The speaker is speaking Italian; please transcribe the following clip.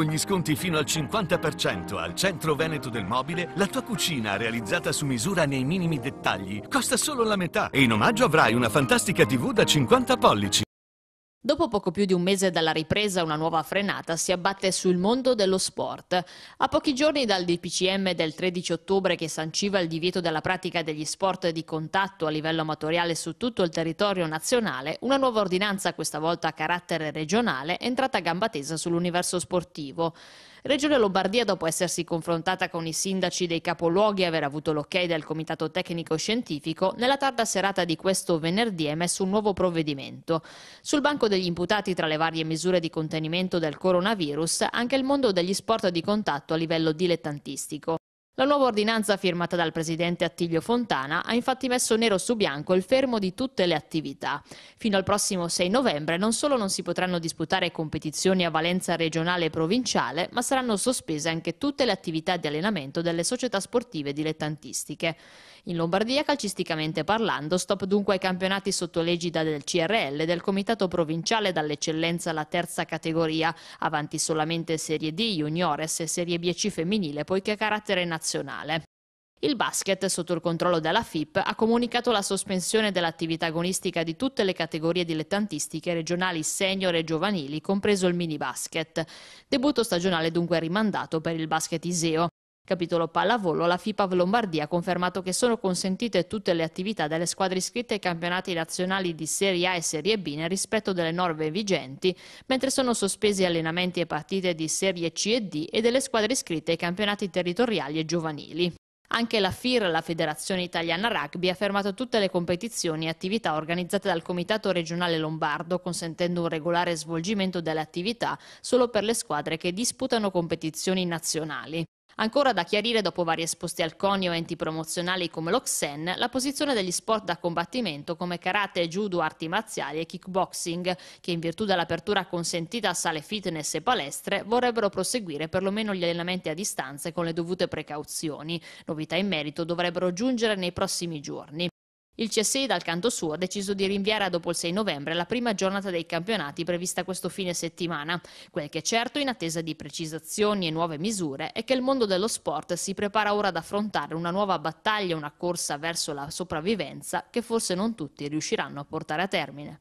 Con gli sconti fino al 50% al Centro Veneto del Mobile, la tua cucina realizzata su misura nei minimi dettagli costa solo la metà e in omaggio avrai una fantastica TV da 50 pollici. Dopo poco più di un mese dalla ripresa, una nuova frenata si abbatte sul mondo dello sport. A pochi giorni dal DPCM del 13 ottobre che sanciva il divieto della pratica degli sport di contatto a livello amatoriale su tutto il territorio nazionale, una nuova ordinanza, questa volta a carattere regionale, è entrata a gamba tesa sull'universo sportivo. Regione Lombardia, dopo essersi confrontata con i sindaci dei capoluoghi e aver avuto l'ok del Comitato Tecnico Scientifico, nella tarda serata di questo venerdì è messo un nuovo provvedimento. Sul banco dei degli imputati tra le varie misure di contenimento del coronavirus anche il mondo degli sport di contatto a livello dilettantistico. La nuova ordinanza firmata dal presidente Attilio Fontana ha infatti messo nero su bianco il fermo di tutte le attività. Fino al prossimo 6 novembre non solo non si potranno disputare competizioni a valenza regionale e provinciale, ma saranno sospese anche tutte le attività di allenamento delle società sportive dilettantistiche. In Lombardia, calcisticamente parlando, stop dunque ai campionati sotto l'egida del CRL del Comitato Provinciale dall'eccellenza alla terza categoria, avanti solamente Serie D, Juniores e Serie BC femminile, poiché a carattere nazionale nazionale. Il basket, sotto il controllo della FIP, ha comunicato la sospensione dell'attività agonistica di tutte le categorie dilettantistiche regionali senior e giovanili, compreso il mini basket. Debutto stagionale dunque rimandato per il basket Iseo. Capitolo pallavolo, la FIPAV Lombardia ha confermato che sono consentite tutte le attività delle squadre iscritte ai campionati nazionali di Serie A e Serie B nel rispetto delle norme vigenti, mentre sono sospesi allenamenti e partite di Serie C e D e delle squadre iscritte ai campionati territoriali e giovanili. Anche la FIR, la Federazione Italiana Rugby, ha fermato tutte le competizioni e attività organizzate dal Comitato regionale lombardo, consentendo un regolare svolgimento delle attività solo per le squadre che disputano competizioni nazionali. Ancora da chiarire dopo vari esposti al CONI o enti promozionali come l'Oxen, la posizione degli sport da combattimento come karate, judo, arti marziali e kickboxing, che in virtù dell'apertura consentita a sale fitness e palestre vorrebbero proseguire perlomeno gli allenamenti a distanza con le dovute precauzioni. Novità in merito dovrebbero giungere nei prossimi giorni. Il CSI dal canto suo ha deciso di rinviare a dopo il 6 novembre la prima giornata dei campionati prevista questo fine settimana. Quel che è certo in attesa di precisazioni e nuove misure è che il mondo dello sport si prepara ora ad affrontare una nuova battaglia, una corsa verso la sopravvivenza che forse non tutti riusciranno a portare a termine.